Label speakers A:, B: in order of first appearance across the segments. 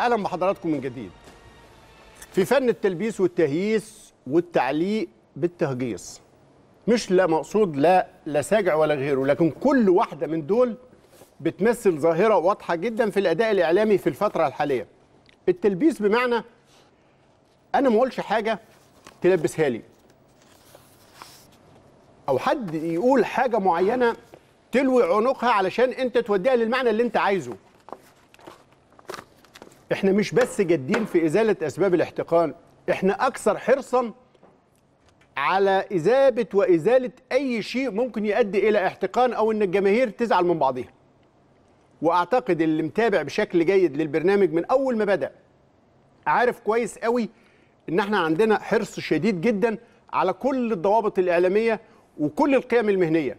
A: اهلا بحضراتكم من جديد في فن التلبيس والتهييس والتعليق بالتهجيص مش لا مقصود لا لا ساجع ولا غيره لكن كل واحده من دول بتمثل ظاهره واضحه جدا في الاداء الاعلامي في الفتره الحاليه التلبيس بمعنى انا ما اقولش حاجه تلبسها لي او حد يقول حاجه معينه تلوي عنقها علشان انت توديها للمعنى اللي انت عايزه احنا مش بس جادين في ازاله اسباب الاحتقان احنا اكثر حرصا على اذابه وازاله اي شيء ممكن يؤدي الى احتقان او ان الجماهير تزعل من بعضها واعتقد اللي متابع بشكل جيد للبرنامج من اول ما بدا عارف كويس قوي ان احنا عندنا حرص شديد جدا على كل الضوابط الاعلاميه وكل القيم المهنيه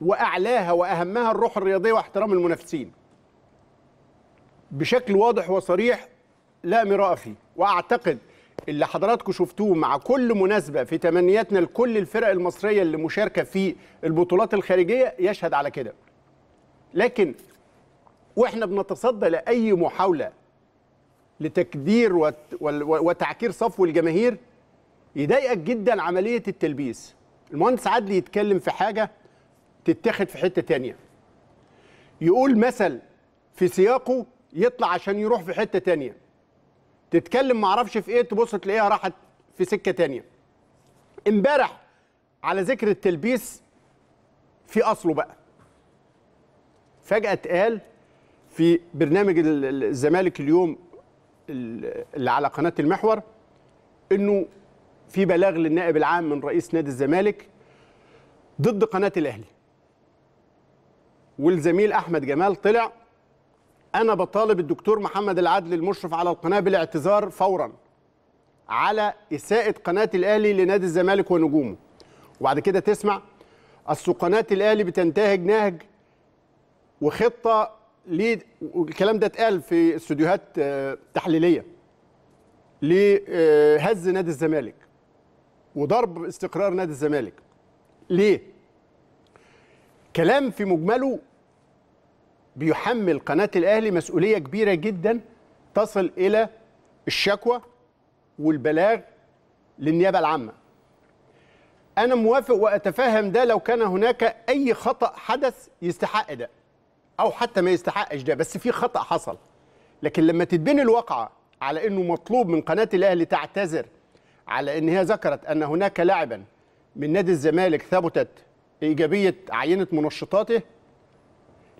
A: واعلاها واهمها الروح الرياضيه واحترام المنافسين بشكل واضح وصريح لا مراء فيه واعتقد اللي حضراتكم شفتوه مع كل مناسبه في تمنياتنا لكل الفرق المصريه اللي مشاركه في البطولات الخارجيه يشهد على كده لكن واحنا بنتصدى لاي محاوله لتكدير وتعكير صفو الجماهير يضايقك جدا عمليه التلبيس المهندس عدلي يتكلم في حاجه تتاخد في حته تانية يقول مثل في سياقه يطلع عشان يروح في حته تانية تتكلم معرفش في ايه تبص تلاقيها راحت في سكه تانية امبارح على ذكر التلبيس في اصله بقى فجاه اتقال في برنامج الزمالك اليوم اللي على قناه المحور انه في بلاغ للنائب العام من رئيس نادي الزمالك ضد قناه الاهلي والزميل احمد جمال طلع انا بطالب الدكتور محمد العدل المشرف على القناه بالاعتذار فورا على اساءه قناه الاهلي لنادي الزمالك ونجومه وبعد كده تسمع اصل قناه الاهلي بتنتهج نهج وخطه ليه والكلام ده اتقال في استوديوهات آه، تحليليه لهز نادي الزمالك وضرب استقرار نادي الزمالك ليه كلام في مجمله بيحمل قناه الاهلي مسؤوليه كبيره جدا تصل الى الشكوى والبلاغ للنيابه العامه. انا موافق واتفهم ده لو كان هناك اي خطا حدث يستحق ده او حتى ما يستحقش ده بس في خطا حصل. لكن لما تتبني الواقعه على انه مطلوب من قناه الاهلي تعتذر على ان هي ذكرت ان هناك لاعبا من نادي الزمالك ثبتت ايجابيه عينه منشطاته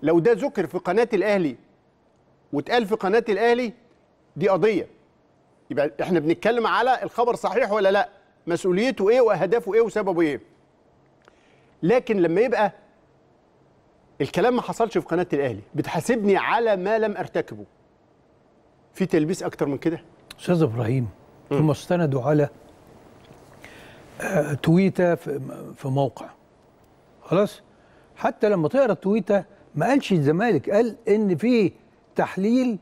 A: لو ده ذكر في قناه الاهلي واتقال في قناه الاهلي دي قضيه يبقى احنا بنتكلم على الخبر صحيح ولا لا مسؤوليته ايه واهدافه ايه وسببه ايه لكن لما يبقى الكلام ما حصلش في قناه الاهلي بتحاسبني على ما لم ارتكبه في تلبيس اكتر من كده
B: استاذ ابراهيم هم استندوا على آه، تويته في موقع خلاص حتى لما تقرا التويته ما قالش الزمالك قال ان في تحليل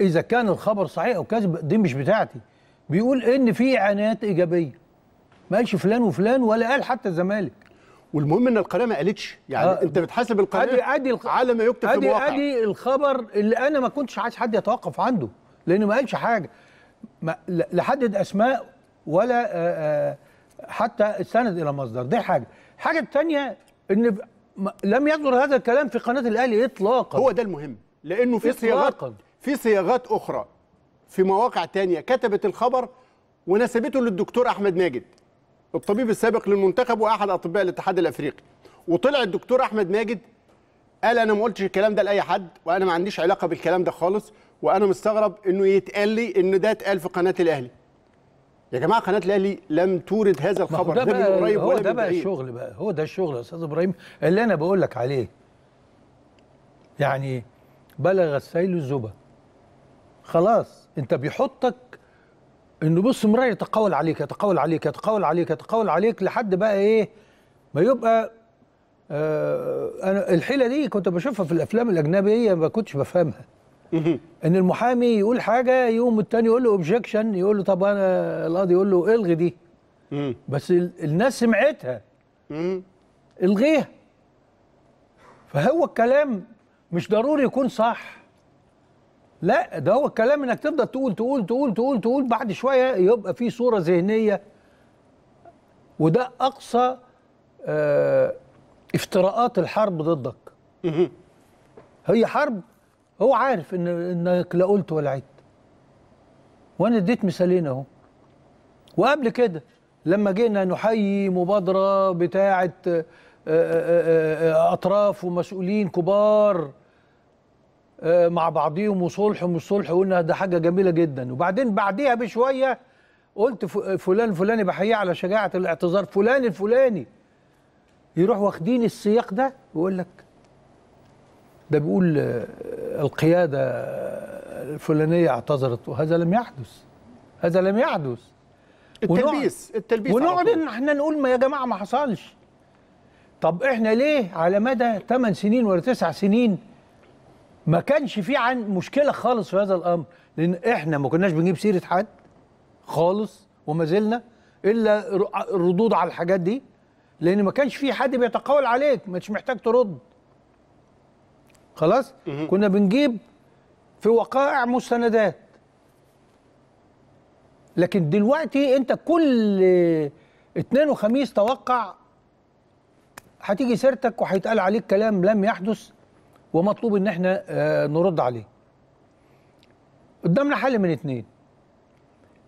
B: اذا كان الخبر صحيح او كذب دي مش بتاعتي بيقول ان في اعانات ايجابيه ما قالش فلان وفلان ولا قال حتى الزمالك والمهم ان القناه ما
A: قالتش يعني آه انت بتحاسب القناه أدي
B: أدي الخ... على ما يكتب في الواقع ادي الخبر اللي انا ما كنتش عايز حد يتوقف عنده لانه ما قالش حاجه ما لحدد اسماء ولا آآ آه، آآ آه، حتى استند الى مصدر دي حاجه
A: الحاجه الثانيه ان لم يصدر هذا الكلام في قناه الاهلي اطلاقا هو ده المهم لانه في صياغات في صياغات اخرى في مواقع تانية كتبت الخبر ونسبته للدكتور احمد ماجد الطبيب السابق للمنتخب واحد اطباء الاتحاد الافريقي وطلع الدكتور احمد ماجد قال انا ما قلتش الكلام ده لاي حد وانا ما عنديش علاقه بالكلام ده خالص وانا مستغرب انه يتقال لي ان ده اتقال في قناه الاهلي يا جماعه قناه الاهلي لم تورد هذا الخبر ده, ده من قريب ولا ده بقى الشغل
B: بقى هو ده الشغل يا استاذ ابراهيم اللي انا بقول لك عليه يعني بلغ السيل الزبا خلاص انت بيحطك انه بص مرايه يتقاول عليك يتقاول عليك يتقاول عليك يتقاول عليك لحد بقى ايه ما يبقى آه انا الحيله دي كنت بشوفها في الافلام الاجنبيه ما كنتش بفهمها ان المحامي يقول حاجه يقوم التاني يقول له اوبجكشن يقول له طب انا القاضي يقول له الغي دي بس الناس سمعتها الغيها فهو الكلام مش ضروري يكون صح لا ده هو الكلام انك تفضل تقول تقول تقول تقول تقول بعد شويه يبقى في صوره ذهنيه وده اقصى آه، افتراءات الحرب ضدك هي حرب هو عارف ان انك لا قلت ولا عدت وانا اديت مثالين اهو وقبل كده لما جينا نحيي مبادره بتاعه آه، آه، آه، اطراف ومسؤولين كبار مع بعضيهم وصلح ومش صلح قلنا ده حاجه جميله جدا وبعدين بعديها بشويه قلت فلان الفلاني بحييه على شجاعه الاعتذار فلان الفلاني يروح واخدين السياق ده ويقول لك ده بيقول آه، القياده الفلانيه اعتذرت وهذا لم يحدث هذا لم يحدث
A: التلبيس التلبيس ونقعد ان
B: احنا نقول ما يا جماعه ما حصلش طب احنا ليه على مدى 8 سنين ولا 9 سنين ما كانش في عن مشكله خالص في هذا الامر لان احنا ما كناش بنجيب سيره حد خالص وما زلنا الا الردود على الحاجات دي لان ما كانش في حد بيتقاول عليك مش محتاج ترد خلاص كنا بنجيب في وقائع مستندات لكن دلوقتي انت كل اثنين وخميس توقع هتيجي سيرتك وهيتقال عليك كلام لم يحدث ومطلوب ان احنا آه، نرد عليه قدامنا حل من اثنين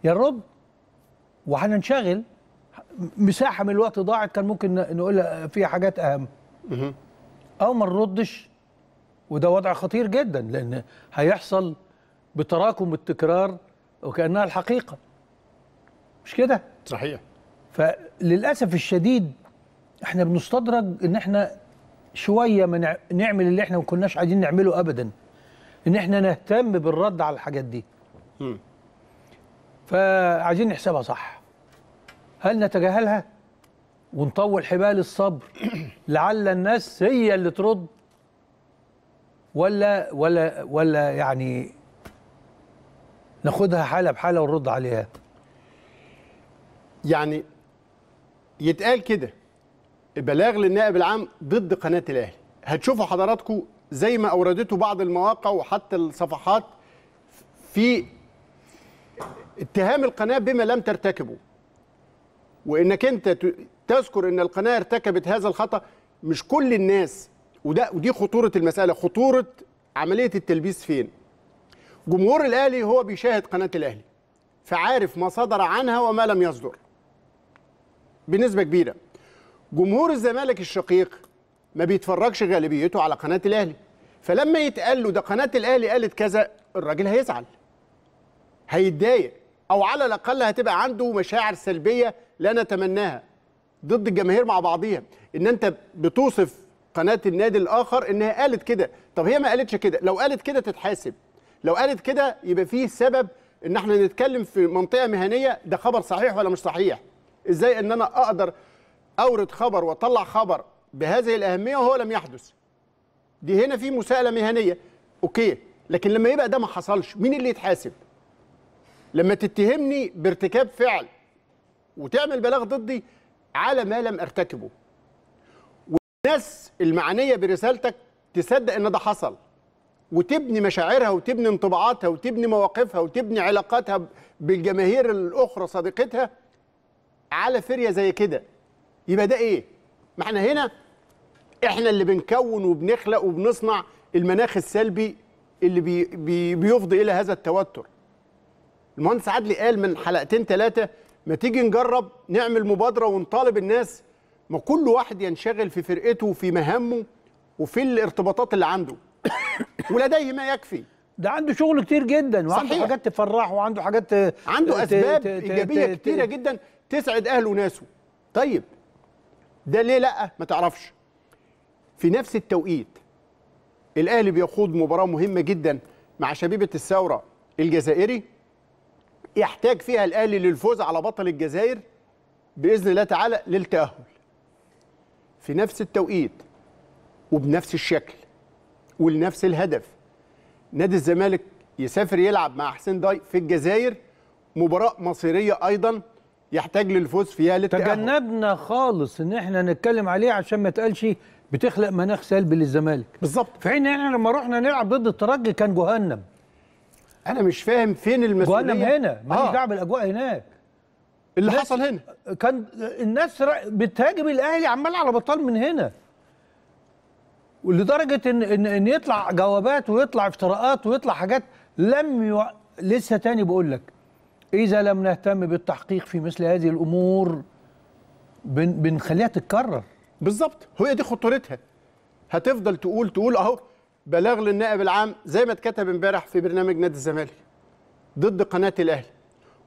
B: يا نرد وهننشغل مساحه من الوقت ضاعت كان ممكن نقول فيها حاجات اهم او ما نردش وده وضع خطير جدا لأن هيحصل بتراكم التكرار وكأنها الحقيقة مش كده؟ صحيح فللأسف الشديد احنا بنستدرج ان احنا شوية من نعمل اللي احنا ما كناش عايزين نعمله أبدا ان احنا نهتم بالرد على الحاجات دي امم فعايزين نحسبها صح هل نتجاهلها ونطول حبال الصبر لعل الناس هي اللي ترد ولا ولا ولا يعني ناخدها حاله بحاله ونرد عليها
A: يعني يتقال كده بلاغ للنائب العام ضد قناه الاهلي هتشوفوا حضراتكم زي ما اوردته بعض المواقع وحتى الصفحات في اتهام القناه بما لم ترتكبه وانك انت تذكر ان القناه ارتكبت هذا الخطا مش كل الناس وده ودي خطوره المساله خطوره عمليه التلبيس فين جمهور الاهلي هو بيشاهد قناه الاهلي فعارف ما صدر عنها وما لم يصدر بنسبه كبيره جمهور الزمالك الشقيق ما بيتفرجش غالبيته على قناه الاهلي فلما يتقال له ده قناه الاهلي قالت كذا الراجل هيزعل هيتضايق او على الاقل هتبقى عنده مشاعر سلبيه لا نتمناها ضد الجماهير مع بعضيها ان انت بتوصف قناه النادي الاخر انها قالت كده طب هي ما قالتش كده لو قالت كده تتحاسب لو قالت كده يبقى فيه سبب ان احنا نتكلم في منطقه مهنيه ده خبر صحيح ولا مش صحيح ازاي ان انا اقدر اورد خبر واطلع خبر بهذه الاهميه وهو لم يحدث دي هنا في مساءله مهنيه اوكي لكن لما يبقى ده ما حصلش مين اللي يتحاسب لما تتهمني بارتكاب فعل وتعمل بلاغ ضدي على ما لم ارتكبه الناس المعنيه برسالتك تصدق ان ده حصل وتبني مشاعرها وتبني انطباعاتها وتبني مواقفها وتبني علاقاتها بالجماهير الاخرى صديقتها على فريه زي كده يبقى ده ايه ما احنا هنا احنا اللي بنكون وبنخلق وبنصنع المناخ السلبي اللي بي بي بيفضي الى هذا التوتر المهندس عدلي قال من حلقتين ثلاثه ما تيجي نجرب نعمل مبادره ونطالب الناس ما كل واحد ينشغل في فرقته وفي مهامه وفي الارتباطات اللي عنده ولديه ما يكفي ده عنده شغل كتير جدا وعنده صحيح. حاجات
B: تفرحه وعنده حاجات ت... عنده اسباب ت... ت... ايجابيه كتيره
A: جدا تسعد اهله وناسه طيب ده ليه لا ما تعرفش في نفس التوقيت الاهلي بيخوض مباراه مهمه جدا مع شبيبه الثوره الجزائري يحتاج فيها الاهلي للفوز على بطل الجزائر باذن الله تعالى للتاهل في نفس التوقيت وبنفس الشكل ولنفس الهدف نادي الزمالك يسافر يلعب مع حسين داي في الجزائر مباراه مصيريه ايضا يحتاج للفوز فيها للتأهل
B: تجنبنا خالص ان احنا نتكلم عليه عشان ما تقالش بتخلق مناخ سلبي للزمالك بالظبط في حين احنا لما رحنا نلعب ضد الترجي كان جهنم انا مش فاهم فين المسؤوليه جهنم هنا ما آه. دعوه بالاجواء هناك اللي حصل هنا كان الناس بتهاجم الاهلي عمال على بطال من هنا ولدرجه ان ان, إن يطلع جوابات ويطلع افتراءات ويطلع حاجات لم يو... لسه تاني بقول لك اذا لم
A: نهتم بالتحقيق في مثل هذه الامور بن... بنخليها تتكرر بالظبط هي دي خطورتها هتفضل تقول تقول اهو بلاغ للنائب العام زي ما اتكتب امبارح في برنامج نادي الزمالك ضد قناه الاهلي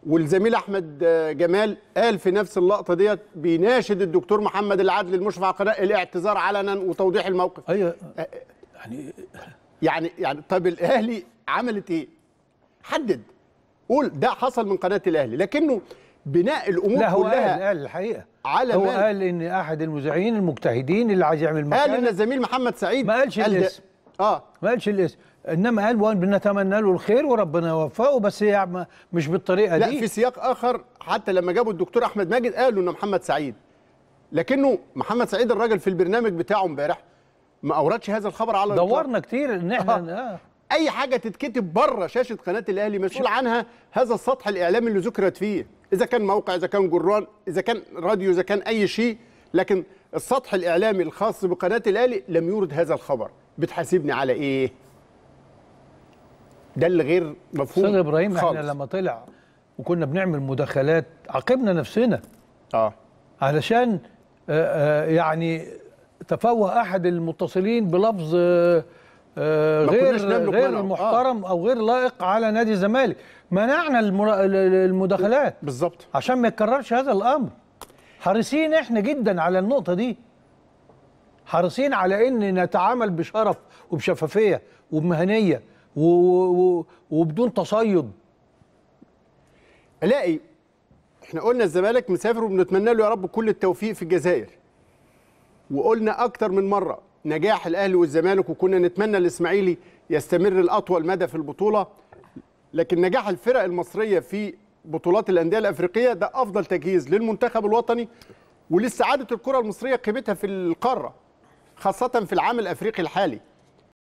A: والزميل احمد جمال قال في نفس اللقطه ديت بيناشد الدكتور محمد العدل المشرف على القناه الاعتذار علنا وتوضيح الموقف ايوه أه، أه، يعني يعني يعني طب الاهلي عملت ايه؟ حدد قول ده حصل من قناه الاهلي لكنه بناء الامور لا هو كلها قال,
B: قال الحقيقه على هو قال
A: ان احد المذيعين
B: المجتهدين اللي عايز يعمل مكان قال ان الزميل محمد سعيد ما قالش الاسم اه ما قالش الاسم
A: انما قال بنتمنى له الخير وربنا يوفقه بس هي يعني مش بالطريقه لا دي لا في سياق اخر حتى لما جابوا الدكتور احمد ماجد قالوا ان محمد سعيد لكنه محمد سعيد الراجل في البرنامج بتاعه امبارح ما اوردش هذا الخبر على دورنا كتير ان احنا آه. آه. اي حاجه تتكتب بره شاشه قناه الاهلي مسؤول عنها هذا السطح الاعلامي اللي ذكرت فيه اذا كان موقع اذا كان جران اذا كان راديو اذا كان اي شيء لكن السطح الاعلامي الخاص بقناه الاهلي لم يورد هذا الخبر بتحاسبني على ايه ده اللي غير مفهوم استاذ ابراهيم خالص. احنا لما
B: طلع وكنا بنعمل مداخلات عاقبنا نفسنا اه علشان آه, آه، يعني تفوه احد المتصلين بلفظ آه, آه، غير غير آه. محترم آه. او غير لائق على نادي الزمالك منعنا المداخلات بالظبط عشان ما يتكررش هذا الامر حريصين احنا جدا على النقطه دي حريصين على ان نتعامل بشرف وبشفافيه وبمهنيه
A: وبدون تصيد الاقي احنا قلنا الزمالك مسافر وبنتمنى له يا رب كل التوفيق في الجزائر وقلنا اكتر من مره نجاح الاهلي والزمالك وكنا نتمنى الاسماعيلي يستمر الاطول مدى في البطوله لكن نجاح الفرق المصريه في بطولات الانديه الافريقيه ده افضل تجهيز للمنتخب الوطني ولاستعاده الكرة المصرية قيمتها في القارة خاصة في العام الأفريقي الحالي